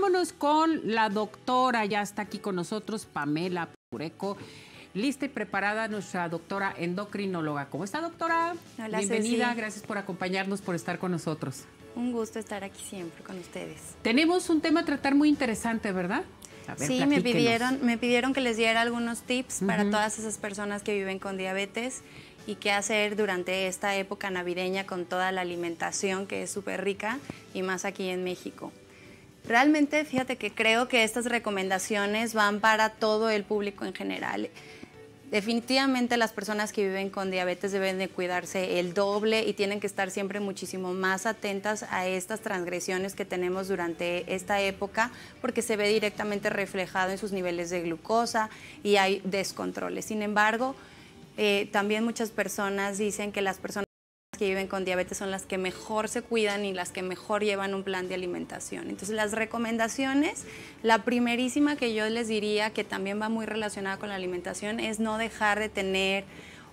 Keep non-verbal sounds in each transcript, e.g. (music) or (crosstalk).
vámonos con la doctora, ya está aquí con nosotros, Pamela Pureco. Lista y preparada nuestra doctora endocrinóloga. ¿Cómo está, doctora? Hola, Bienvenida, gracias por acompañarnos, por estar con nosotros. Un gusto estar aquí siempre con ustedes. Tenemos un tema a tratar muy interesante, ¿verdad? sí, me pidieron, me pidieron que les diera algunos tips para todas esas personas que viven con diabetes y qué hacer durante esta época navideña con toda la alimentación que es súper rica y más aquí en México. Realmente, fíjate que creo que estas recomendaciones van para todo el público en general. Definitivamente las personas que viven con diabetes deben de cuidarse el doble y tienen que estar siempre muchísimo más atentas a estas transgresiones que tenemos durante esta época porque se ve directamente reflejado en sus niveles de glucosa y hay descontroles. Sin embargo, eh, también muchas personas dicen que las personas que viven con diabetes son las que mejor se cuidan y las que mejor llevan un plan de alimentación. Entonces las recomendaciones, la primerísima que yo les diría que también va muy relacionada con la alimentación es no dejar de tener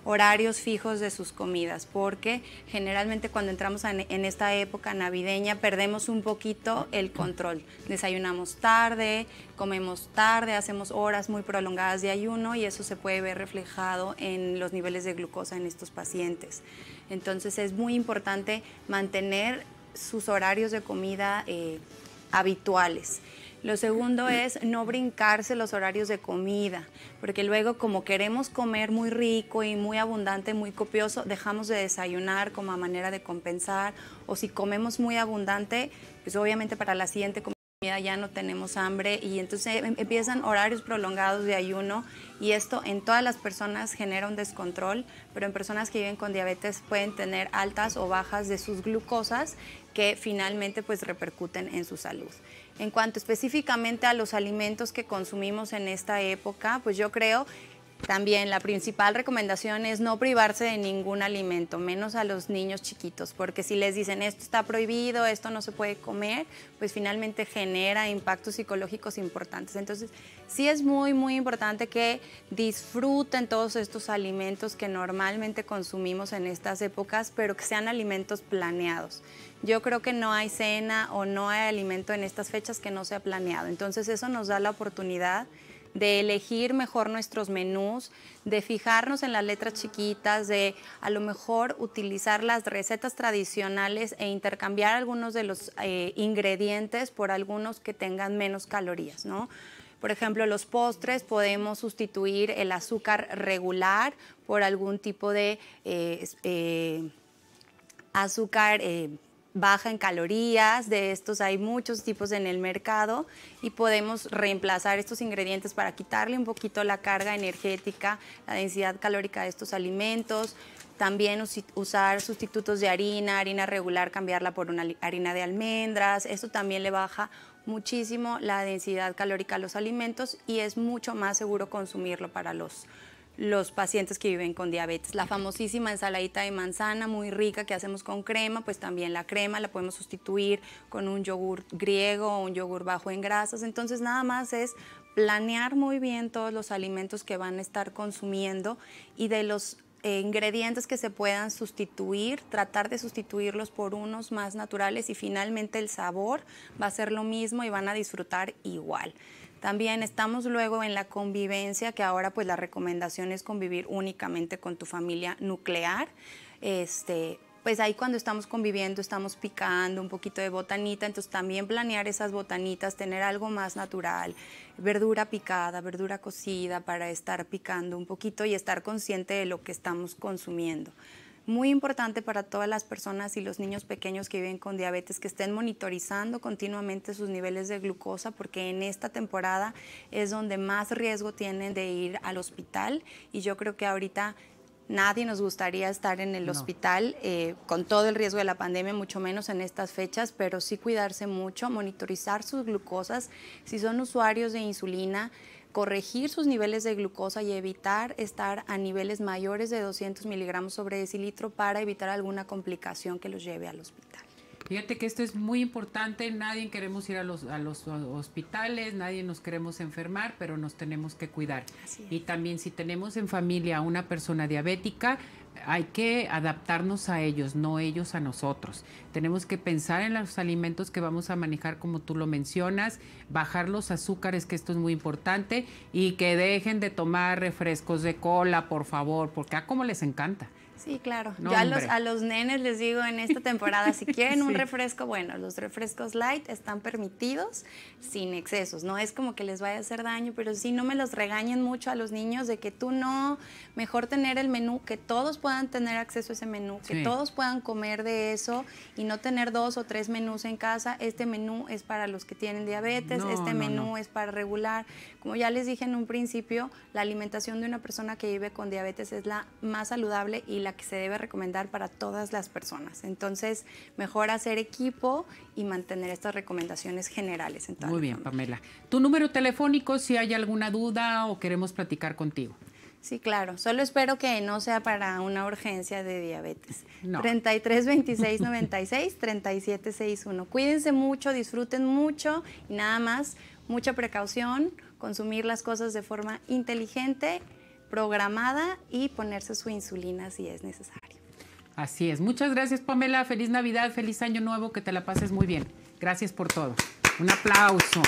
horarios fijos de sus comidas, porque generalmente cuando entramos en, esta época navideña perdemos un poquito el control. Desayunamos tarde, comemos tarde, hacemos horas muy prolongadas de ayuno y eso se puede ver reflejado en los niveles de glucosa en estos pacientes. Entonces es muy importante mantener sus horarios de comida eh, habituales. Lo segundo es no brincarse los horarios de comida, porque luego como queremos comer muy rico y muy abundante, muy copioso, dejamos de desayunar como a manera de compensar, o si comemos muy abundante, pues obviamente para la siguiente comida ya no tenemos hambre y entonces em, empiezan horarios prolongados de ayuno y esto en todas las personas genera un descontrol, pero en personas que viven con diabetes pueden tener altas o bajas de sus glucosas que finalmente pues repercuten en su salud. En cuanto específicamente a los alimentos que consumimos en esta época, pues yo creo también la principal recomendación es no privarse de ningún alimento, menos a los niños chiquitos, porque si les dicen esto está prohibido, esto no se puede comer, pues finalmente genera impactos psicológicos importantes. Entonces, sí es muy, muy importante que disfruten todos estos alimentos que normalmente consumimos en estas épocas, pero que sean alimentos planeados. Yo creo que no hay cena o no hay alimento en estas fechas que no sea planeado. Entonces, eso nos da la oportunidad de elegir mejor nuestros menús, de fijarnos en las letras chiquitas, de a lo mejor utilizar las recetas tradicionales e intercambiar algunos de los eh, ingredientes por algunos que tengan menos calorías, ¿no? Por ejemplo, los postres podemos sustituir el azúcar regular por algún tipo de eh, eh, azúcar baja en calorías, de estos hay muchos tipos en el mercado y podemos reemplazar estos ingredientes para quitarle un poquito la carga energética, la densidad calórica de estos alimentos, también usar sustitutos de harina, harina regular, cambiarla por una harina de almendras. Esto también le baja muchísimo la densidad calórica a los alimentos y es mucho más seguro consumirlo para los, los pacientes que viven con diabetes. La famosísima ensaladita de manzana, muy rica, que hacemos con crema, pues también la crema la podemos sustituir con un yogur griego o un yogur bajo en grasas. Entonces nada más es planear muy bien todos los alimentos que van a estar consumiendo y de los eh, ingredientes que se puedan sustituir, tratar de sustituirlos por unos más naturales y finalmente el sabor va a ser lo mismo y van a disfrutar igual. También estamos luego en la convivencia, que ahora pues la recomendación es convivir únicamente con tu familia nuclear. Este, pues ahí cuando estamos conviviendo estamos picando un poquito de botanita, entonces también planear esas botanitas, tener algo más natural, verdura picada, verdura cocida para estar picando un poquito y estar consciente de lo que estamos consumiendo muy importante para todas las personas y los niños pequeños que viven con diabetes que estén monitorizando continuamente sus niveles de glucosa porque en esta temporada es donde más riesgo tienen de ir al hospital y yo creo que ahorita Nadie nos gustaría estar en el hospital eh, con todo el riesgo de la pandemia, mucho menos en estas fechas, pero sí cuidarse mucho, monitorizar sus glucosas. Si son usuarios de insulina, corregir sus niveles de glucosa y evitar estar a niveles mayores de 200 miligramos sobre decilitro para evitar alguna complicación que los lleve al hospital. Fíjate que esto es muy importante, nadie queremos ir a los, hospitales, nadie nos queremos enfermar, pero nos tenemos que cuidar. Y también si tenemos en familia a una persona diabética, hay que adaptarnos a ellos, no ellos a nosotros. Tenemos que pensar en los alimentos que vamos a manejar, como tú lo mencionas, bajar los azúcares, que esto es muy importante, y que dejen de tomar refrescos de cola, por favor, porque a ah, como les encanta. Sí, claro. Ya a los, a los, nenes les digo en esta temporada, si (laughs) quieren un refresco, bueno, los refrescos light están permitidos sin excesos. No es como que les vaya a hacer daño, pero sí no me los regañen mucho a los niños de que tú no, mejor tener el menú, que todos puedan tener acceso a ese menú, que todos puedan comer de eso y no tener dos o tres menús en casa. Este menú es para los que tienen diabetes, este menú es para regular. Como ya les dije en un principio, la alimentación de una persona que vive con diabetes es la más saludable y la que se debe recomendar para todas las personas. Entonces, mejor hacer equipo y mantener estas recomendaciones generales. Muy bien, Pamela. Tu número telefónico, si hay alguna duda o queremos platicar contigo. Sí, claro. Solo espero que no sea para una urgencia de diabetes. (laughs) No. 33 Cuídense mucho, disfruten mucho y nada más, mucha precaución, consumir las cosas de forma inteligente programada y ponerse su insulina si es necesario. Así es. Muchas gracias, Pamela. Feliz Navidad, feliz Año Nuevo, que te la pases muy bien. Gracias por todo. Un aplauso.